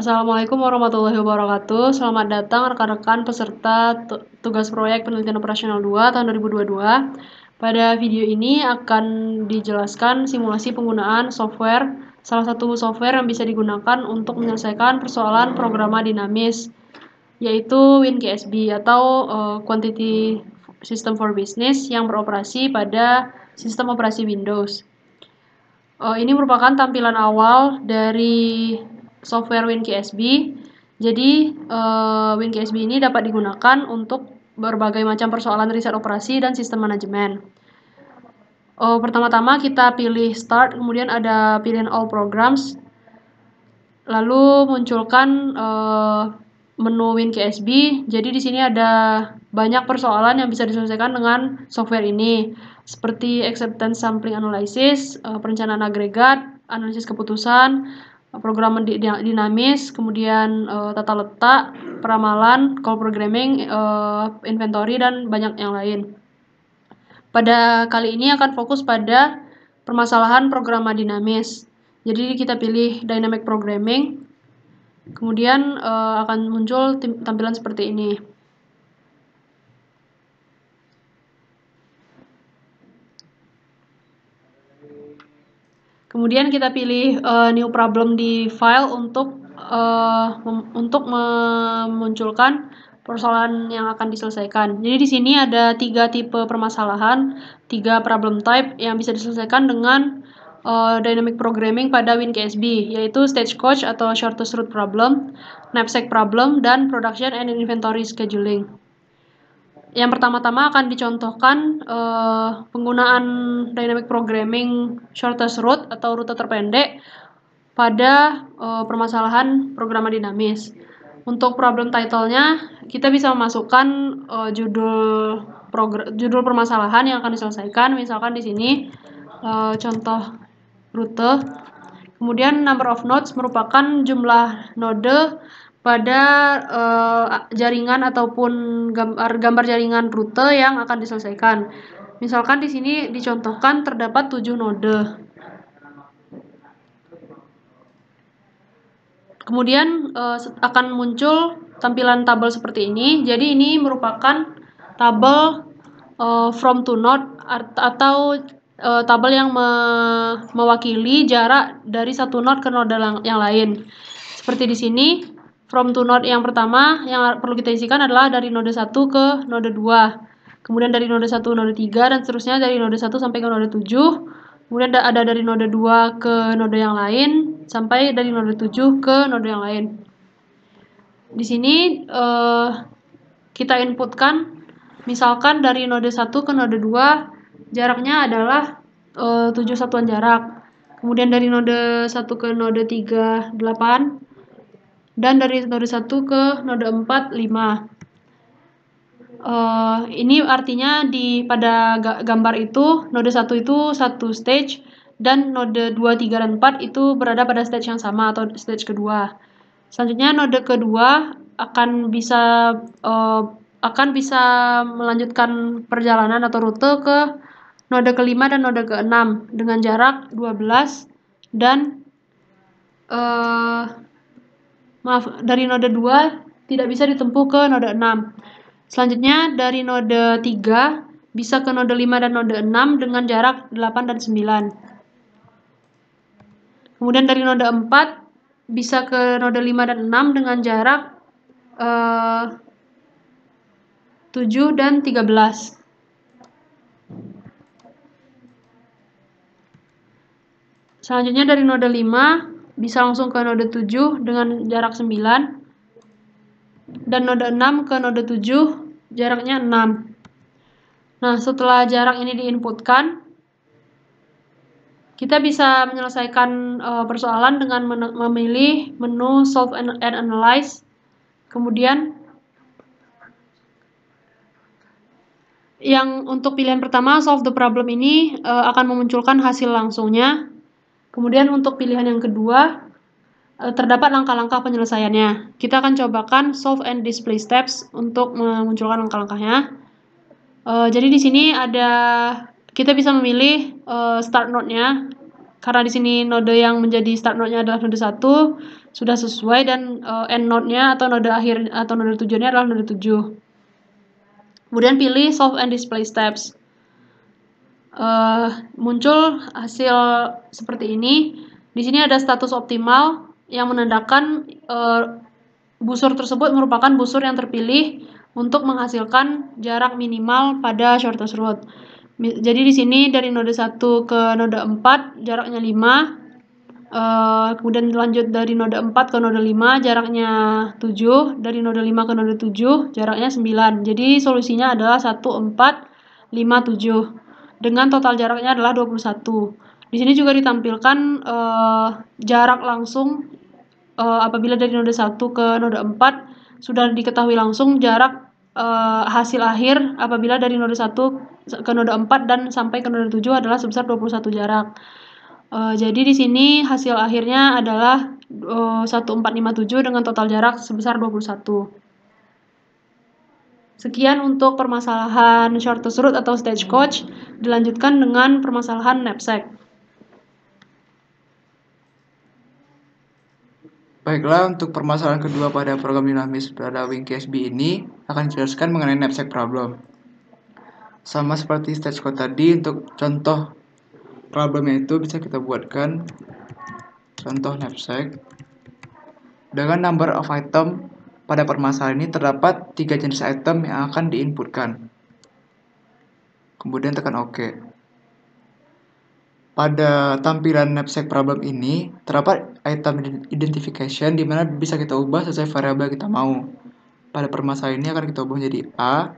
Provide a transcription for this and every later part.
Assalamualaikum warahmatullahi wabarakatuh. Selamat datang rekan-rekan peserta tugas proyek penelitian operasional 2 tahun 2022. Pada video ini akan dijelaskan simulasi penggunaan software, salah satu software yang bisa digunakan untuk menyelesaikan persoalan programa dinamis, yaitu WinGSB atau uh, Quantity System for Business yang beroperasi pada sistem operasi Windows. Uh, ini merupakan tampilan awal dari software WinKSB. Jadi uh, eh, WinKSB ini dapat digunakan untuk berbagai macam persoalan riset operasi dan sistem manajemen. Uh, pertama-tama kita pilih start, kemudian ada pilihan all programs. Lalu munculkan uh, menu WinKSB. Jadi di sini ada banyak persoalan yang bisa diselesaikan dengan software ini, seperti acceptance sampling analysis, perencanaan agregat, analisis keputusan, Program dinamis, kemudian uh, tata letak, peramalan, call programming, uh, inventory dan banyak yang lain. Pada kali ini akan fokus pada permasalahan programa dinamis. Jadi kita pilih dynamic programming. Kemudian uh, akan muncul tampilan seperti ini. Kemudian kita pilih uh, new problem di file untuk uh, untuk memunculkan persoalan yang akan diselesaikan. Jadi di sini ada tiga tipe permasalahan, tiga problem type yang bisa diselesaikan dengan uh, dynamic programming pada WinKSB, yaitu stagecoach atau shortest route problem, knapsack problem, dan production and inventory scheduling yang pertama-tama akan dicontohkan uh, penggunaan dynamic programming shortest route atau rute terpendek pada uh, permasalahan programan dinamis. Untuk problem title-nya, kita bisa memasukkan uh, judul judul permasalahan yang akan diselesaikan. Misalkan di sini uh, contoh rute. Kemudian number of nodes merupakan jumlah node pada uh, jaringan ataupun gambar gambar jaringan rute yang akan diselesaikan. Misalkan di sini dicontohkan terdapat tujuh node. Kemudian uh, akan muncul tampilan tabel seperti ini. Jadi ini merupakan tabel uh, from to node atau uh, tabel yang me mewakili jarak dari satu node ke node yang lain. Seperti di sini from to node yang pertama yang perlu kita isikan adalah dari node 1 ke node 2. Kemudian dari node 1 node 3 dan seterusnya dari node 1 sampai ke node 7. Kemudian ada dari node 2 ke node yang lain sampai dari node 7 ke node yang lain. Di sini eh, kita inputkan misalkan dari node 1 ke node 2 jaraknya adalah eh, 7 satuan jarak. Kemudian dari node 1 ke node 3 8 dan dari node 1 ke node 4 5 Uh, ini artinya di pada gambar itu node 1 itu satu stage dan node 2, 3, dan 4 itu berada pada stage yang sama atau stage kedua. Selanjutnya node kedua akan bisa uh, akan bisa melanjutkan perjalanan atau rute ke node kelima dan node keenam dengan jarak 12 dan uh, maaf dari node 2 tidak bisa ditempuh ke node 6. Selanjutnya dari node 3 bisa ke node 5 dan node 6 dengan jarak 8 dan 9. Kemudian dari node 4 bisa ke node 5 dan 6 dengan jarak eh, 7 dan 13. Selanjutnya dari node 5 bisa langsung ke node 7 dengan jarak 9 dan node 6 ke node 7 jaraknya 6 nah setelah jarak ini diinputkan kita bisa menyelesaikan uh, persoalan dengan memilih menu solve and, and analyze kemudian yang untuk pilihan pertama solve the problem ini uh, akan memunculkan hasil langsungnya Kemudian untuk pilihan yang kedua, eh, terdapat langkah-langkah penyelesaiannya. Kita akan cobakan solve and display steps untuk memunculkan langkah-langkahnya. Eh, jadi di sini ada kita bisa memilih eh, start node-nya karena di sini node yang menjadi start node-nya adalah node 1 sudah sesuai dan end node-nya atau node akhir atau node tujuannya adalah node 7. Kemudian pilih solve and display steps uh, muncul hasil seperti ini. Di sini ada status optimal yang menandakan uh, busur tersebut merupakan busur yang terpilih untuk menghasilkan jarak minimal pada shortest road. Jadi di sini dari node 1 ke node 4 jaraknya 5. Uh, eh, kemudian lanjut dari node 4 ke node 5 jaraknya 7, dari node 5 ke node 7 jaraknya 9. Jadi solusinya adalah 1 4 5 7 dengan total jaraknya adalah 21. Di sini juga ditampilkan uh, jarak langsung uh, apabila dari node 1 ke node 4 sudah diketahui langsung jarak uh, hasil akhir apabila dari node 1 ke node 4 dan sampai ke node 7 adalah sebesar 21 jarak. Uh, jadi di sini hasil akhirnya adalah uh, 1457 dengan total jarak sebesar 21. Sekian untuk permasalahan short to root atau stagecoach. Hmm. Dilanjutkan dengan permasalahan knapsack. Baiklah, untuk permasalahan kedua pada program dinamis pada KSB ini akan dijelaskan mengenai knapsack problem. Sama seperti stagecoach tadi, untuk contoh problemnya itu bisa kita buatkan contoh knapsack dengan number of item pada permasalahan ini terdapat tiga jenis item yang akan diinputkan. Kemudian tekan OK. Pada tampilan knapsack problem ini, terdapat item identification di mana bisa kita ubah sesuai variabel kita mau. Pada permasalahan ini akan kita ubah menjadi A,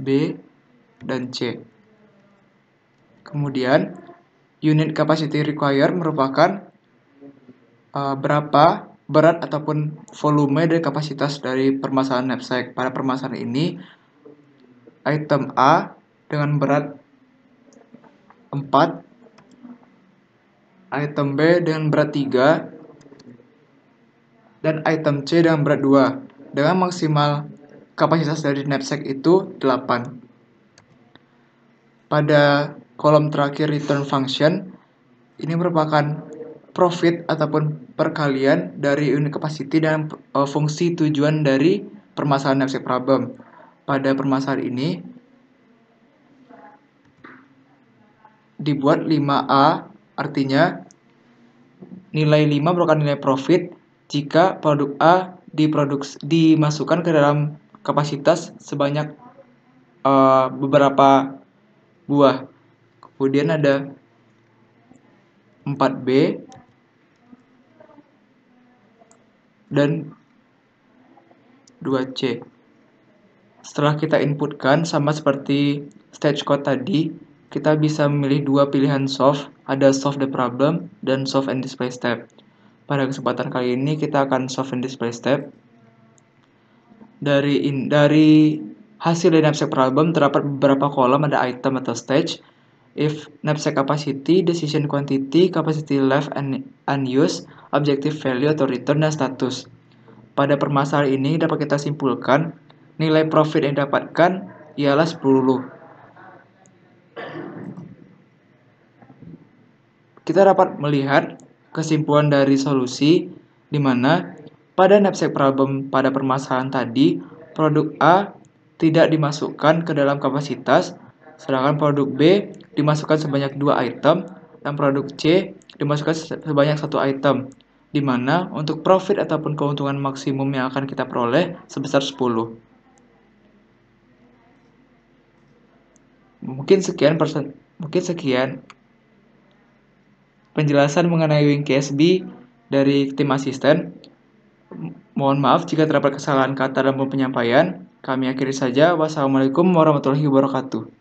B, dan C. Kemudian, unit capacity required merupakan uh, berapa berat ataupun volume dari kapasitas dari permasalahan knapsack. Pada permasalahan ini, item A dengan berat 4, item B dengan berat 3, dan item C dengan berat 2, dengan maksimal kapasitas dari knapsack itu 8. Pada kolom terakhir return function, ini merupakan profit ataupun perkalian dari unit kapasiti dan uh, fungsi tujuan dari permasalahan knapsack problem. Pada permasalahan ini dibuat 5A artinya nilai 5 merupakan nilai profit jika produk A diproduksi dimasukkan ke dalam kapasitas sebanyak uh, beberapa buah. Kemudian ada 4B dan 2C. Setelah kita inputkan sama seperti stage code tadi, kita bisa memilih dua pilihan solve, ada solve the problem dan solve and display step. Pada kesempatan kali ini kita akan solve and display step. Dari in, dari hasil dari knapsack problem terdapat beberapa kolom ada item atau stage. If knapsack capacity, decision quantity, capacity left and unused, objektif value atau return, dan status. Pada permasalahan ini dapat kita simpulkan nilai profit yang didapatkan ialah 10. Kita dapat melihat kesimpulan dari solusi di mana pada knapsack problem pada permasalahan tadi produk A tidak dimasukkan ke dalam kapasitas sedangkan produk B dimasukkan sebanyak dua item yang produk C dimasukkan sebanyak satu item, di mana untuk profit ataupun keuntungan maksimum yang akan kita peroleh sebesar 10. Mungkin sekian persen, mungkin sekian penjelasan mengenai Wing KSB dari tim asisten. Mohon maaf jika terdapat kesalahan kata dalam penyampaian. Kami akhiri saja. Wassalamualaikum warahmatullahi wabarakatuh.